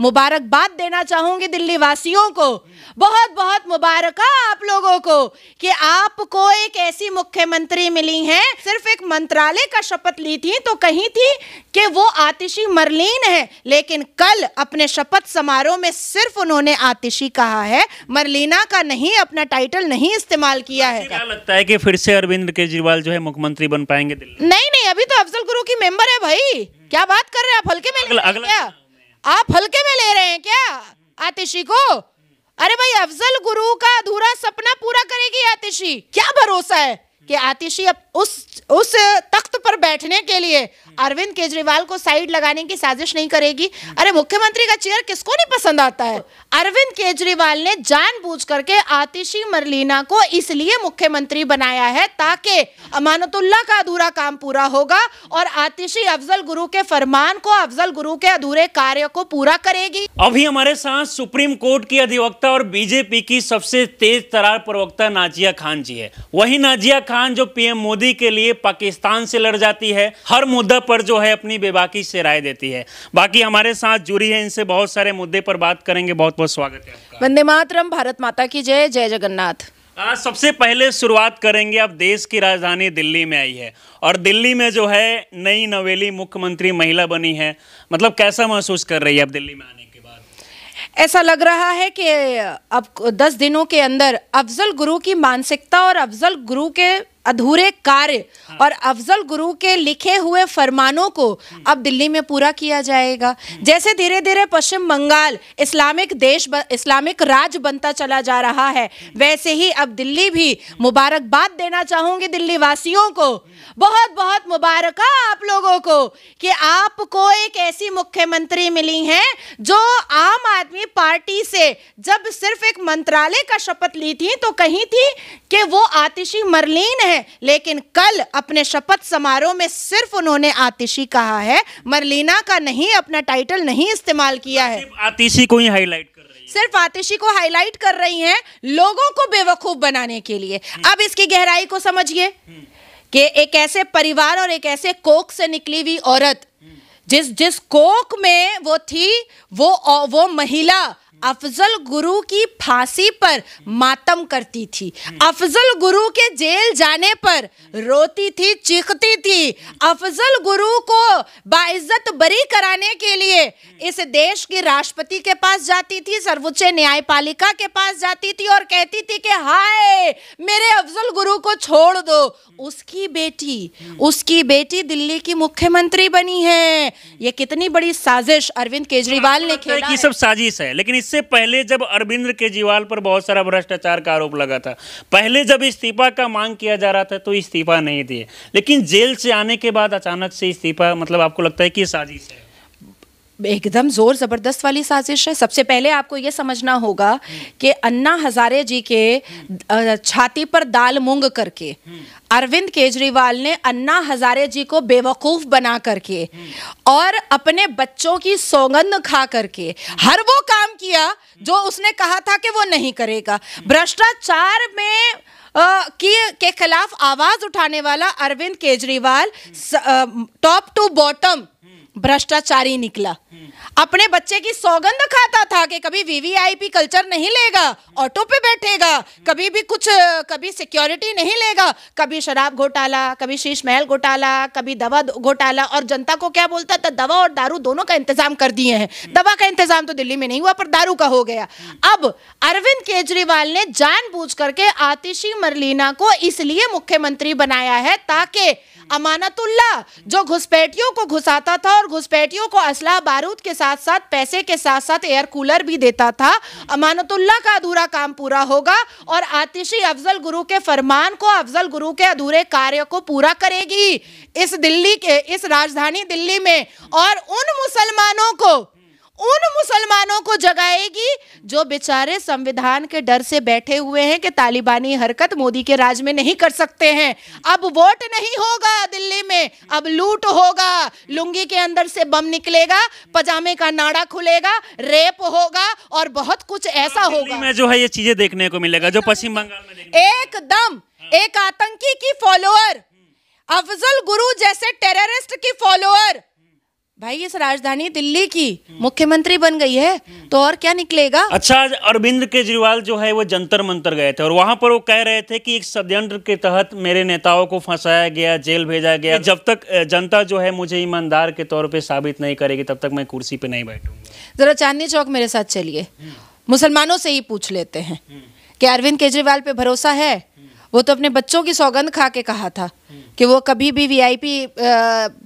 मुबारकबाद देना चाहूंगी दिल्ली वासियों को बहुत बहुत मुबारक आप लोगों को कि आपको एक ऐसी मुख्यमंत्री मिली है सिर्फ एक मंत्रालय का शपथ ली थी तो कहीं थी कि वो आतिशी मरलीन है लेकिन कल अपने शपथ समारोह में सिर्फ उन्होंने आतिशी कहा है मरलीना का नहीं अपना टाइटल नहीं इस्तेमाल किया है क्या लगता है कि फिर से अरविंद केजरीवाल जो है मुख्यमंत्री बन पाएंगे नहीं नहीं अभी तो अफजल गुरु की मेंबर है भाई क्या बात कर रहे हैं आप हल्के में अगला, अगला, आप हल्के में ले रहे हैं क्या आतिशी को अरे भाई अफजल गुरु का अधूरा सपना पूरा करेगी आतिशी क्या भरोसा है कि आतिशी अब उस उस तख्त पर बैठने के लिए अरविंद केजरीवाल को साइड लगाने की साजिश नहीं करेगी अरे मुख्यमंत्री का चेयर किसको नहीं पसंद आता है अरविंद केजरीवाल ने जानबूझ करके आतिशी मरलीना को इसलिए मुख्यमंत्री बनाया है ताकि अमानतुल्ला का अधूरा काम पूरा होगा और आतिशी अफजल गुरु के फरमान को अफजल गुरु के अधूरे कार्य को पूरा करेगी अभी हमारे साथ सुप्रीम कोर्ट की अधिवक्ता और बीजेपी की सबसे तेज तरार प्रवक्ता नाजिया खान जी है वही नाजिया खान जो पीएम मोदी के लिए पाकिस्तान से लड़ जाती है हर मुद्दा पर जो है अपनी बेबाकी से राय देती है बाकी हमारे साथ जुड़ी है इनसे बहुत सारे मुद्दे पर बात करेंगे बहुत बहुत स्वागत है वंदे मातरम भारत माता की जय जय जगन्नाथ आ, सबसे पहले शुरुआत करेंगे अब देश की राजधानी दिल्ली में आई है और दिल्ली में जो है नई नवेली मुख्यमंत्री महिला बनी है मतलब कैसा महसूस कर रही है अब दिल्ली में आने के बाद ऐसा लग रहा है कि अब दस दिनों के अंदर अफजल गुरु की मानसिकता और अफजल गुरु के अधूरे कार्य हाँ। और अफजल गुरु के लिखे हुए फरमानों को हम्म। अब दिल्ली में पूरा किया जाएगा हम्म। जैसे धीरे धीरे पश्चिम बंगाल इस्लामिक देश इस्लामिक राज बनता चला जा रहा है हम्म। वैसे ही अब दिल्ली भी मुबारकबाद देना चाहूंगी दिल्ली वासियों को बहुत बहुत मुबारक आप लोगों को कि आपको एक ऐसी मुख्यमंत्री मिली है जो आम आदमी पार्टी से जब सिर्फ एक मंत्रालय का शपथ ली थी तो कही थी कि वो आतिशी मरलीन है है लेकिन कल अपने शपथ समारोह में सिर्फ उन्होंने आतिशी कहा है मरलीना का नहीं अपना टाइटल नहीं इस्तेमाल किया है आतिशी को ही हाईलाइट कर रही है सिर्फ आतिशी को हाईलाइट कर रही हैं लोगों को बेवकूफ बनाने के लिए हम्म। अब इसकी गहराई को समझिए हम्म। कि एक ऐसे परिवार और एक ऐसे कोक से निकली हुई औरत हम्म। जिस जिस कोक में वो थी वो वो महिला अफजल गुरु की फांसी पर मातम करती थी अफजल गुरु के जेल जाने पर रोती थी चीखती थी अफजल गुरु को बाइज्जत बरी कराने के लिए इस देश की राष्ट्रपति के पास जाती थी सर्वोच्च न्यायपालिका के पास जाती थी और कहती थी कि हाय मेरे अफजल गुरु को छोड़ दो उसकी बेटी उसकी बेटी दिल्ली की मुख्यमंत्री बनी है ये कितनी बड़ी साजिश अरविंद केजरीवाल ने खेला है सब साजिश है लेकिन इससे पहले जब अरविंद केजरीवाल पर बहुत सारा भ्रष्टाचार का आरोप लगा था पहले जब इस्तीफा का मांग किया जा रहा था तो इस्तीफा नहीं दिए लेकिन जेल से आने के बाद अचानक से इस्तीफा मतलब आपको लगता है कि साजिश है एकदम ज़ोर ज़बरदस्त वाली साजिश है सबसे पहले आपको ये समझना होगा कि अन्ना हज़ारे जी के छाती पर दाल मूंग करके अरविंद केजरीवाल ने अन्ना हज़ारे जी को बेवकूफ़ बना करके और अपने बच्चों की सौगंध खा करके हर वो काम किया जो उसने कहा था कि वो नहीं करेगा भ्रष्टाचार में की के खिलाफ आवाज़ उठाने वाला Arvind Kejriwal top to bottom भ्रष्टाचारी निकला अपने बच्चे की सौगंध खाता था कि कभी वीवीआईपी कल्चर नहीं लेगा ऑटो पे बैठेगा कभी भी कुछ कभी सिक्योरिटी नहीं लेगा कभी शराब घोटाला कभी शीश महल घोटाला कभी दवा घोटाला और जनता को क्या बोलता था दवा और दारू दोनों का इंतजाम कर दिए हैं दवा का इंतजाम तो दिल्ली में नहीं हुआ पर दारू का हो गया अब अरविंद केजरीवाल ने जान करके आतिशी मरलीना को इसलिए मुख्यमंत्री बनाया है ताकि अमानतुल्ला जो घुसपैठियों को घुसाता था और घुसपैठियों को असलाह बारूद के साथ साथ पैसे के साथ साथ एयर कूलर भी देता था अमानतुल्ला का अधूरा काम पूरा होगा और आतिशी अफजल गुरु के फरमान को अफजल गुरु के अधूरे कार्य को पूरा करेगी इस दिल्ली के इस राजधानी दिल्ली में और उन मुसलमानों को उन मुसलमानों को जगाएगी जो बेचारे संविधान के डर से बैठे हुए हैं कि तालिबानी हरकत मोदी के राज में नहीं कर सकते हैं अब वोट नहीं होगा दिल्ली में अब लूट होगा लुंगी के अंदर से बम निकलेगा पजामे का नाड़ा खुलेगा रेप होगा और बहुत कुछ ऐसा होगा मैं जो है ये चीजें देखने को मिलेगा जो पश्चिम बंगाल में एकदम एक आतंकी की फॉलोअर अफजल गुरु जैसे टेररिस्ट की फॉलोअर भाई इस राजधानी दिल्ली की मुख्यमंत्री बन गई है तो और क्या निकलेगा अच्छा अरविंद केजरीवाल जो है वो जंतर मंतर गए थे और वहां पर वो कह रहे थे कि एक षड्यंत्र के तहत मेरे नेताओं को फंसाया गया जेल भेजा गया जब तक जनता जो है मुझे ईमानदार के तौर पे साबित नहीं करेगी तब तक मैं कुर्सी पे नहीं बैठूंगी जरा चांदनी चौक मेरे साथ चलिए मुसलमानों से ही पूछ लेते हैं हम्म। कि अरविंद केजरीवाल पे भरोसा है वो तो अपने बच्चों की सौगंध खा के कहा था कि वो कभी भी वीआईपी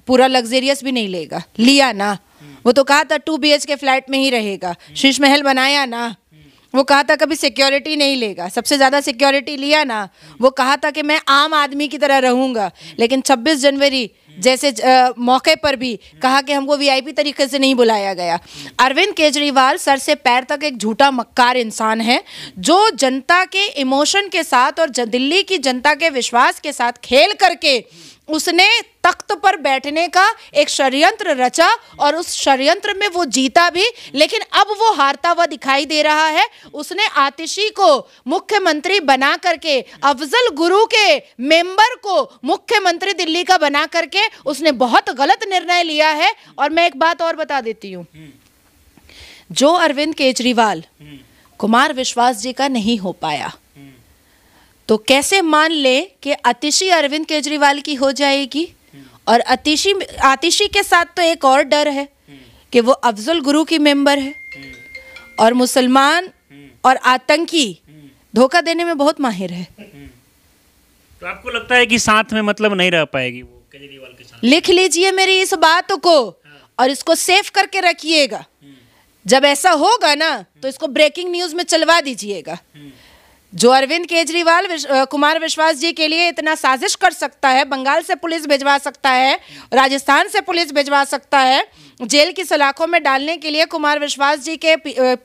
पूरा लग्जेरियस भी नहीं लेगा लिया ना वो तो कहा था टू बी के फ्लैट में ही रहेगा शीश महल बनाया ना वो कहा था कभी सिक्योरिटी नहीं लेगा सबसे ज़्यादा सिक्योरिटी लिया ना वो कहा था कि मैं आम आदमी की तरह रहूँगा लेकिन छब्बीस जनवरी जैसे मौके पर भी कहा कि हमको वीआईपी तरीके से नहीं बुलाया गया अरविंद केजरीवाल सर से पैर तक एक झूठा मक्कार इंसान है जो जनता के इमोशन के साथ और दिल्ली की जनता के विश्वास के साथ खेल करके उसने तख्त पर बैठने का एक षड्यंत्र रचा और उस षडयंत्र में वो जीता भी लेकिन अब वो हारता हुआ दिखाई दे रहा है उसने आतिशी को मुख्यमंत्री बना करके अफजल गुरु के मेंबर को मुख्यमंत्री दिल्ली का बना करके उसने बहुत गलत निर्णय लिया है और मैं एक बात और बता देती हूँ जो अरविंद केजरीवाल हम्म। कुमार विश्वास जी का नहीं हो पाया तो कैसे मान ले कि अतिशी अरविंद केजरीवाल की हो जाएगी और अतिशी आतिशी के साथ तो एक और डर है कि वो अफजल गुरु की मेंबर है और मुसलमान और आतंकी धोखा देने में बहुत माहिर है तो आपको लगता है कि साथ में मतलब नहीं रह पाएगी वो केजरीवाल के साथ लिख लीजिए मेरी इस बात को और इसको सेव करके रखिएगा जब ऐसा होगा ना तो इसको ब्रेकिंग न्यूज में चलवा दीजिएगा जो अरविंद केजरीवाल विश, कुमार विश्वास जी के लिए इतना साजिश कर सकता है बंगाल से पुलिस भिजवा सकता है राजस्थान से पुलिस भिजवा सकता है जेल की सलाखों में डालने के लिए कुमार विश्वास जी के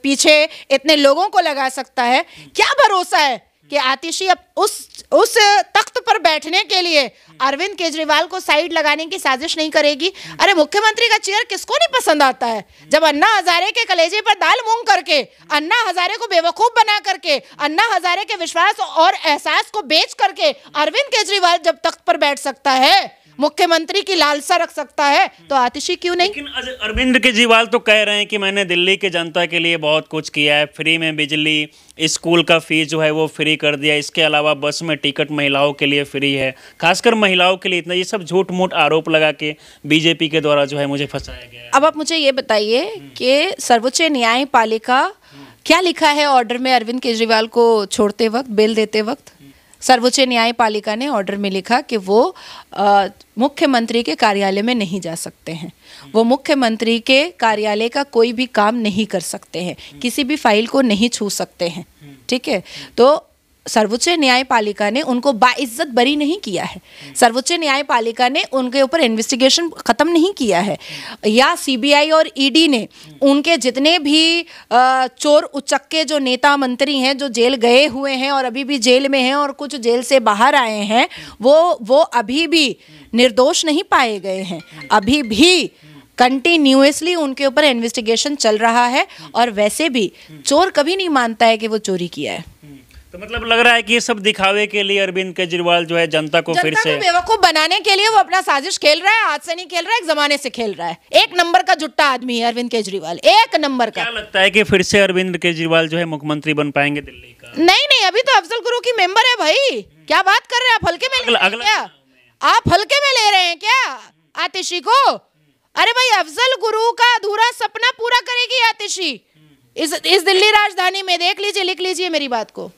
पीछे इतने लोगों को लगा सकता है क्या भरोसा है कि आतिशी अब उस उस तख्त पर बैठने के लिए अरविंद केजरीवाल को साइड लगाने की साजिश नहीं करेगी अरे मुख्यमंत्री का चेयर किसको नहीं पसंद आता है जब अन्ना हजारे के कलेजे पर दाल मूंग करके अन्ना हजारे को बेवकूफ बना करके अन्ना हजारे के विश्वास और एहसास को बेच करके अरविंद केजरीवाल जब तख्त पर बैठ सकता है मुख्यमंत्री की लालसा रख सकता है तो आतिशी क्यों नहीं लेकिन अरविंद केजरीवाल तो कह रहे हैं कि मैंने दिल्ली के जनता के लिए बहुत कुछ किया है फ्री में बिजली स्कूल का फीस जो है वो फ्री कर दिया इसके अलावा बस में टिकट महिलाओं के लिए फ्री है खासकर महिलाओं के लिए इतना ये सब झूठ मूठ आरोप लगा के बीजेपी के द्वारा जो है मुझे फंसाया गया अब आप मुझे ये बताइए कि सर्वोच्च न्यायपालिका क्या लिखा है ऑर्डर में अरविंद केजरीवाल को छोड़ते वक्त बेल देते वक्त सर्वोच्च न्यायपालिका ने ऑर्डर में लिखा कि वो मुख्यमंत्री के कार्यालय में नहीं जा सकते हैं वो मुख्यमंत्री के कार्यालय का कोई भी काम नहीं कर सकते हैं किसी भी फाइल को नहीं छू सकते हैं ठीक है तो सर्वोच्च न्यायपालिका ने उनको बाइज्जत बरी नहीं किया है सर्वोच्च न्यायपालिका ने उनके ऊपर इन्वेस्टिगेशन ख़त्म नहीं किया है या सीबीआई और ईडी e ने उनके जितने भी चोर उचक्के जो नेता मंत्री हैं जो जेल गए हुए हैं और अभी भी जेल में हैं और कुछ जेल से बाहर आए हैं वो वो अभी भी निर्दोष नहीं पाए गए हैं अभी भी कंटिन्यूसली उनके ऊपर इन्वेस्टिगेशन चल रहा है और वैसे भी चोर कभी नहीं मानता है कि वो चोरी किया है तो मतलब लग रहा है कि ये सब दिखावे के लिए अरविंद केजरीवाल जो है जनता को जनता फिर से बेवकूफ बनाने के लिए वो अपना साजिश खेल रहा है हाथ से नहीं खेल रहा है जमाने से खेल रहा है एक नंबर का जुट्टा आदमी है अरविंद केजरीवाल एक नंबर का क्या लगता है कि फिर से अरविंद केजरीवाल जो है मुख्यमंत्री बन पाएंगे दिल्ली का नहीं नहीं अभी तो अफजल गुरु की मेंबर है भाई क्या बात कर रहे हैं आप हल्के में क्या आप हल्के में ले रहे हैं क्या आतिशी को अरे भाई अफजल गुरु का अधूरा सपना पूरा करेगी आतिशी इस इस दिल्ली राजधानी में देख लीजिए लिख लीजिए मेरी बात को